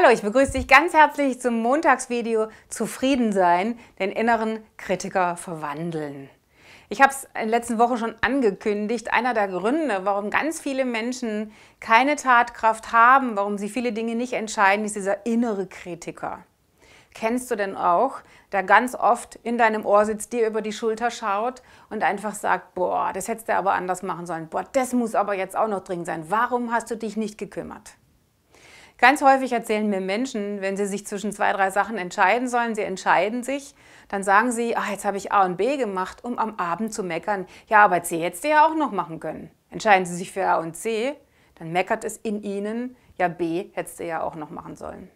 Hallo, ich begrüße dich ganz herzlich zum Montagsvideo Zufrieden sein, den inneren Kritiker verwandeln. Ich habe es in den letzten Wochen schon angekündigt, einer der Gründe, warum ganz viele Menschen keine Tatkraft haben, warum sie viele Dinge nicht entscheiden, ist dieser innere Kritiker. Kennst du denn auch, der ganz oft in deinem Ohr sitzt, dir über die Schulter schaut und einfach sagt, boah, das hättest du aber anders machen sollen, boah, das muss aber jetzt auch noch dringend sein, warum hast du dich nicht gekümmert? Ganz häufig erzählen mir Menschen, wenn sie sich zwischen zwei, drei Sachen entscheiden sollen, sie entscheiden sich, dann sagen sie, ah, jetzt habe ich A und B gemacht, um am Abend zu meckern. Ja, aber C hättest du ja auch noch machen können. Entscheiden sie sich für A und C, dann meckert es in ihnen, ja, B hättest du ja auch noch machen sollen.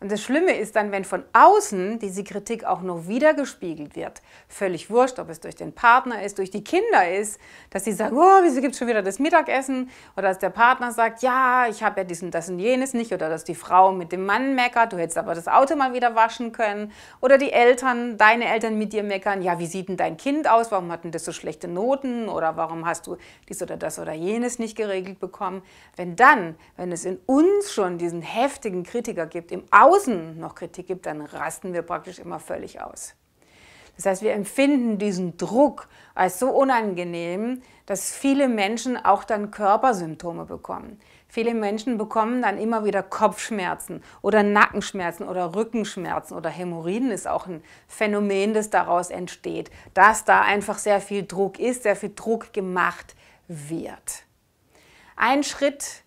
Und das Schlimme ist dann, wenn von außen diese Kritik auch nur wiedergespiegelt wird. Völlig wurscht, ob es durch den Partner ist, durch die Kinder ist, dass sie sagen, oh, wieso gibt es schon wieder das Mittagessen? Oder dass der Partner sagt, ja, ich habe ja diesen, das und jenes nicht. Oder dass die Frau mit dem Mann meckert, du hättest aber das Auto mal wieder waschen können. Oder die Eltern, deine Eltern mit dir meckern, ja, wie sieht denn dein Kind aus? Warum hat denn das so schlechte Noten? Oder warum hast du dies oder das oder jenes nicht geregelt bekommen? Wenn dann, wenn es in uns schon diesen heftigen Kritiker gibt, im Außen, außen noch Kritik gibt, dann rasten wir praktisch immer völlig aus. Das heißt, wir empfinden diesen Druck als so unangenehm, dass viele Menschen auch dann Körpersymptome bekommen. Viele Menschen bekommen dann immer wieder Kopfschmerzen oder Nackenschmerzen oder Rückenschmerzen oder Hämorrhoiden ist auch ein Phänomen, das daraus entsteht, dass da einfach sehr viel Druck ist, sehr viel Druck gemacht wird. Ein Schritt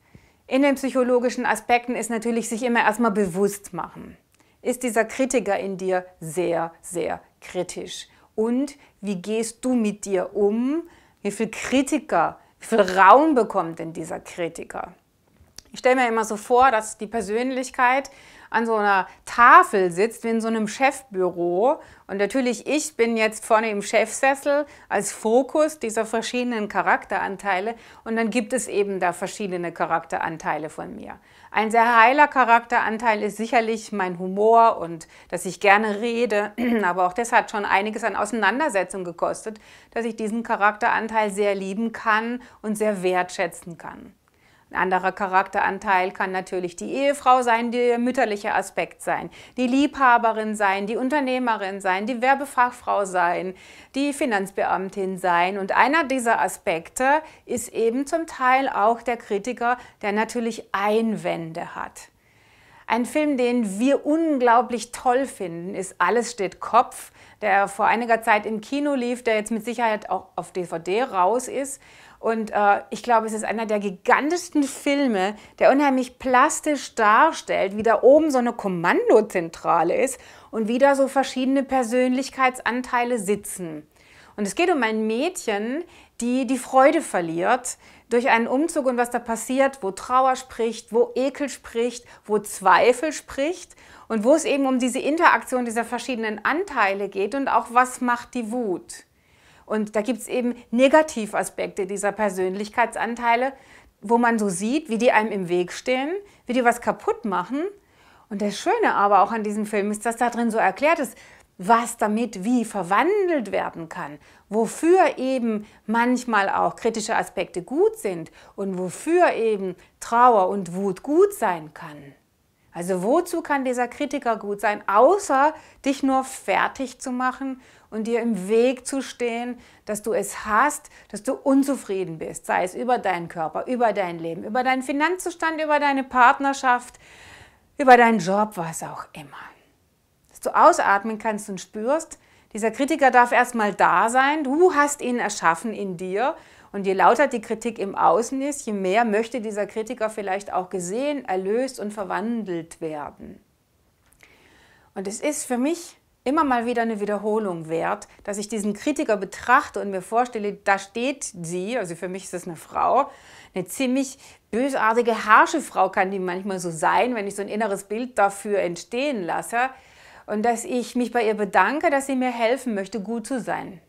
in den psychologischen Aspekten ist natürlich sich immer erstmal bewusst machen. Ist dieser Kritiker in dir sehr, sehr kritisch? Und wie gehst du mit dir um? Wie viel Kritiker, wie viel Raum bekommt denn dieser Kritiker? Ich stelle mir immer so vor, dass die Persönlichkeit an so einer Tafel sitzt, wie in so einem Chefbüro. Und natürlich, ich bin jetzt vorne im Chefsessel als Fokus dieser verschiedenen Charakteranteile. Und dann gibt es eben da verschiedene Charakteranteile von mir. Ein sehr heiler Charakteranteil ist sicherlich mein Humor und dass ich gerne rede. Aber auch das hat schon einiges an Auseinandersetzung gekostet, dass ich diesen Charakteranteil sehr lieben kann und sehr wertschätzen kann. Ein anderer Charakteranteil kann natürlich die Ehefrau sein, der mütterliche Aspekt sein, die Liebhaberin sein, die Unternehmerin sein, die Werbefachfrau sein, die Finanzbeamtin sein. Und einer dieser Aspekte ist eben zum Teil auch der Kritiker, der natürlich Einwände hat. Ein Film, den wir unglaublich toll finden, ist Alles steht Kopf, der vor einiger Zeit im Kino lief, der jetzt mit Sicherheit auch auf DVD raus ist. Und äh, ich glaube, es ist einer der gigantischsten Filme, der unheimlich plastisch darstellt, wie da oben so eine Kommandozentrale ist und wie da so verschiedene Persönlichkeitsanteile sitzen. Und es geht um ein Mädchen, die die Freude verliert durch einen Umzug und was da passiert, wo Trauer spricht, wo Ekel spricht, wo Zweifel spricht und wo es eben um diese Interaktion dieser verschiedenen Anteile geht und auch was macht die Wut. Und da gibt es eben Negativaspekte dieser Persönlichkeitsanteile, wo man so sieht, wie die einem im Weg stehen, wie die was kaputt machen. Und das Schöne aber auch an diesem Film ist, dass da drin so erklärt ist, was damit wie verwandelt werden kann, wofür eben manchmal auch kritische Aspekte gut sind und wofür eben Trauer und Wut gut sein kann. Also wozu kann dieser Kritiker gut sein, außer dich nur fertig zu machen und dir im Weg zu stehen, dass du es hast, dass du unzufrieden bist, sei es über deinen Körper, über dein Leben, über deinen Finanzzustand, über deine Partnerschaft, über deinen Job, was auch immer. Dass du ausatmen kannst und spürst, dieser Kritiker darf erstmal da sein, du hast ihn erschaffen in dir und je lauter die Kritik im Außen ist, je mehr möchte dieser Kritiker vielleicht auch gesehen, erlöst und verwandelt werden. Und es ist für mich immer mal wieder eine Wiederholung wert, dass ich diesen Kritiker betrachte und mir vorstelle, da steht sie, also für mich ist das eine Frau, eine ziemlich bösartige, harsche Frau kann die manchmal so sein, wenn ich so ein inneres Bild dafür entstehen lasse. Und dass ich mich bei ihr bedanke, dass sie mir helfen möchte, gut zu sein.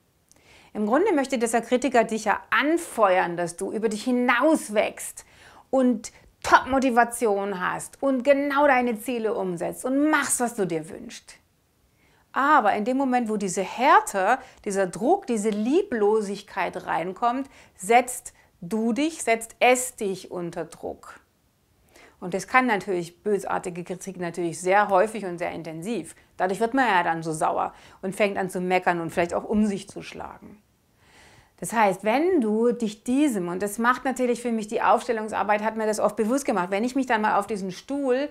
Im Grunde möchte dieser Kritiker dich ja anfeuern, dass du über dich hinaus wächst und Top-Motivation hast und genau deine Ziele umsetzt und machst, was du dir wünschst. Aber in dem Moment, wo diese Härte, dieser Druck, diese Lieblosigkeit reinkommt, setzt du dich, setzt es dich unter Druck. Und das kann natürlich bösartige Kritik natürlich sehr häufig und sehr intensiv. Dadurch wird man ja dann so sauer und fängt an zu meckern und vielleicht auch um sich zu schlagen. Das heißt, wenn du dich diesem, und das macht natürlich für mich die Aufstellungsarbeit, hat mir das oft bewusst gemacht, wenn ich mich dann mal auf diesen Stuhl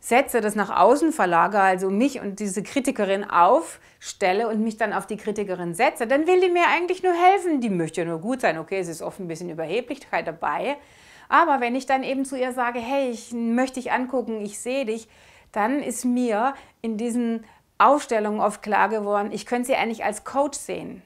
setze, das nach außen verlage, also mich und diese Kritikerin aufstelle und mich dann auf die Kritikerin setze, dann will die mir eigentlich nur helfen, die möchte ja nur gut sein, okay, es ist oft ein bisschen Überheblichkeit dabei, aber wenn ich dann eben zu ihr sage, hey, ich möchte dich angucken, ich sehe dich, dann ist mir in diesen Aufstellungen oft klar geworden, ich könnte sie eigentlich als Coach sehen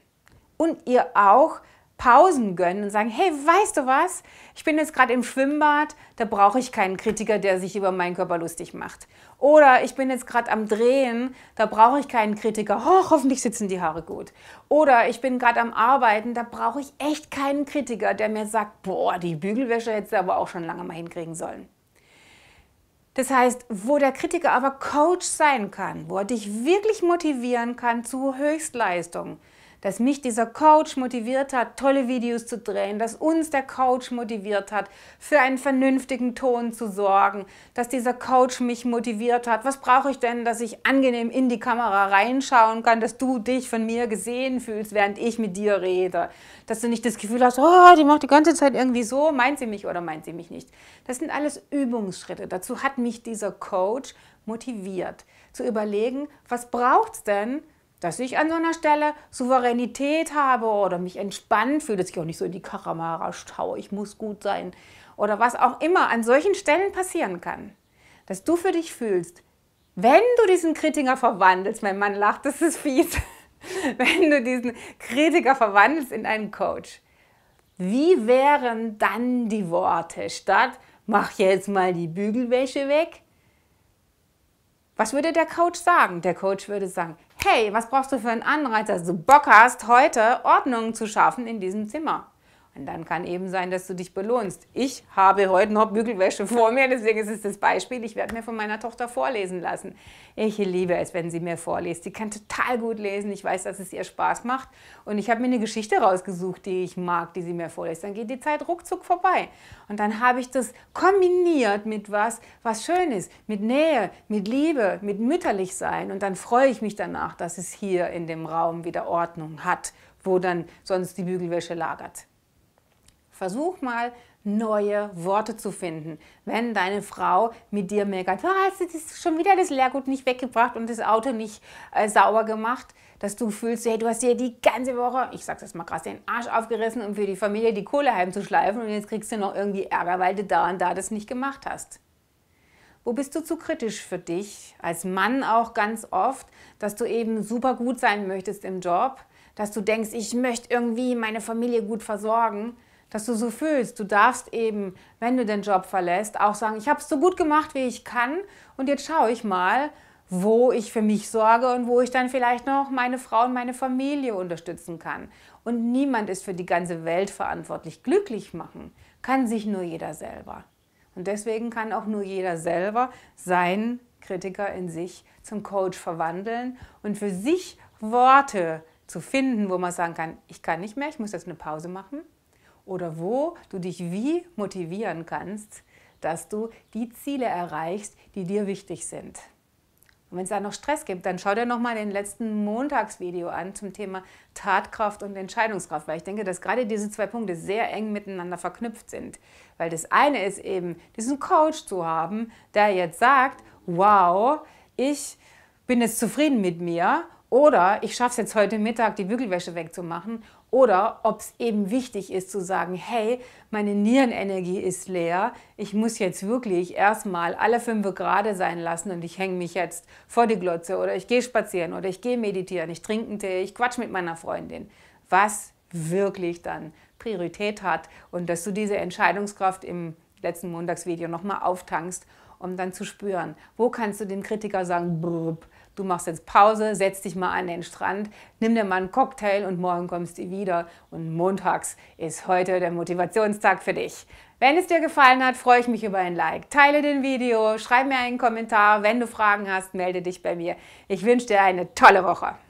und ihr auch Pausen gönnen und sagen, hey, weißt du was? Ich bin jetzt gerade im Schwimmbad, da brauche ich keinen Kritiker, der sich über meinen Körper lustig macht. Oder ich bin jetzt gerade am Drehen, da brauche ich keinen Kritiker, oh, hoffentlich sitzen die Haare gut. Oder ich bin gerade am Arbeiten, da brauche ich echt keinen Kritiker, der mir sagt, boah, die Bügelwäsche hättest du aber auch schon lange mal hinkriegen sollen. Das heißt, wo der Kritiker aber Coach sein kann, wo er dich wirklich motivieren kann zu Höchstleistungen, dass mich dieser Coach motiviert hat, tolle Videos zu drehen, dass uns der Coach motiviert hat, für einen vernünftigen Ton zu sorgen, dass dieser Coach mich motiviert hat. Was brauche ich denn, dass ich angenehm in die Kamera reinschauen kann, dass du dich von mir gesehen fühlst, während ich mit dir rede? Dass du nicht das Gefühl hast, oh, die macht die ganze Zeit irgendwie so, meint sie mich oder meint sie mich nicht? Das sind alles Übungsschritte. Dazu hat mich dieser Coach motiviert, zu überlegen, was braucht es denn, dass ich an so einer Stelle Souveränität habe oder mich entspannt fühle, dass ich auch nicht so in die Karamara schaue, ich muss gut sein oder was auch immer an solchen Stellen passieren kann, dass du für dich fühlst, wenn du diesen Kritiker verwandelst, mein Mann lacht, das ist fies, wenn du diesen Kritiker verwandelst in einen Coach, wie wären dann die Worte statt, mach jetzt mal die Bügelwäsche weg, was würde der Coach sagen? Der Coach würde sagen, hey, was brauchst du für einen Anreiz, dass du Bock hast, heute Ordnung zu schaffen in diesem Zimmer? Und dann kann eben sein, dass du dich belohnst. Ich habe heute noch Bügelwäsche vor mir, deswegen ist es das Beispiel. Ich werde mir von meiner Tochter vorlesen lassen. Ich liebe es, wenn sie mir vorliest. Sie kann total gut lesen. Ich weiß, dass es ihr Spaß macht. Und ich habe mir eine Geschichte rausgesucht, die ich mag, die sie mir vorliest. Dann geht die Zeit ruckzuck vorbei. Und dann habe ich das kombiniert mit was, was schön ist. Mit Nähe, mit Liebe, mit mütterlich sein. Und dann freue ich mich danach, dass es hier in dem Raum wieder Ordnung hat, wo dann sonst die Bügelwäsche lagert. Versuch mal, neue Worte zu finden. Wenn deine Frau mit dir meckert, ah, hast du das schon wieder das Leergut nicht weggebracht und das Auto nicht äh, sauber gemacht, dass du fühlst, hey, du hast dir die ganze Woche, ich sag's jetzt mal krass, den Arsch aufgerissen, um für die Familie die Kohle heimzuschleifen und jetzt kriegst du noch irgendwie Ärger, weil du da und da das nicht gemacht hast. Wo bist du zu kritisch für dich? Als Mann auch ganz oft, dass du eben super gut sein möchtest im Job, dass du denkst, ich möchte irgendwie meine Familie gut versorgen dass du so fühlst. Du darfst eben, wenn du den Job verlässt, auch sagen, ich habe es so gut gemacht, wie ich kann und jetzt schaue ich mal, wo ich für mich sorge und wo ich dann vielleicht noch meine Frau und meine Familie unterstützen kann. Und niemand ist für die ganze Welt verantwortlich. Glücklich machen kann sich nur jeder selber. Und deswegen kann auch nur jeder selber seinen Kritiker in sich zum Coach verwandeln und für sich Worte zu finden, wo man sagen kann, ich kann nicht mehr, ich muss jetzt eine Pause machen oder wo du dich wie motivieren kannst, dass du die Ziele erreichst, die dir wichtig sind. Und wenn es da noch Stress gibt, dann schau dir nochmal den letzten Montagsvideo an zum Thema Tatkraft und Entscheidungskraft, weil ich denke, dass gerade diese zwei Punkte sehr eng miteinander verknüpft sind. Weil das eine ist eben, diesen Coach zu haben, der jetzt sagt, wow, ich bin jetzt zufrieden mit mir oder ich schaffe es jetzt heute Mittag, die Bügelwäsche wegzumachen oder ob es eben wichtig ist zu sagen, hey, meine Nierenenergie ist leer, ich muss jetzt wirklich erstmal alle fünf gerade sein lassen und ich hänge mich jetzt vor die Glotze oder ich gehe spazieren oder ich gehe meditieren, ich trinke einen Tee, ich quatsch mit meiner Freundin. Was wirklich dann Priorität hat und dass du diese Entscheidungskraft im letzten Montagsvideo nochmal auftankst, um dann zu spüren, wo kannst du dem Kritiker sagen, brrp, du machst jetzt Pause, setz dich mal an den Strand, nimm dir mal einen Cocktail und morgen kommst du wieder. Und montags ist heute der Motivationstag für dich. Wenn es dir gefallen hat, freue ich mich über ein Like. Teile den Video, schreib mir einen Kommentar. Wenn du Fragen hast, melde dich bei mir. Ich wünsche dir eine tolle Woche.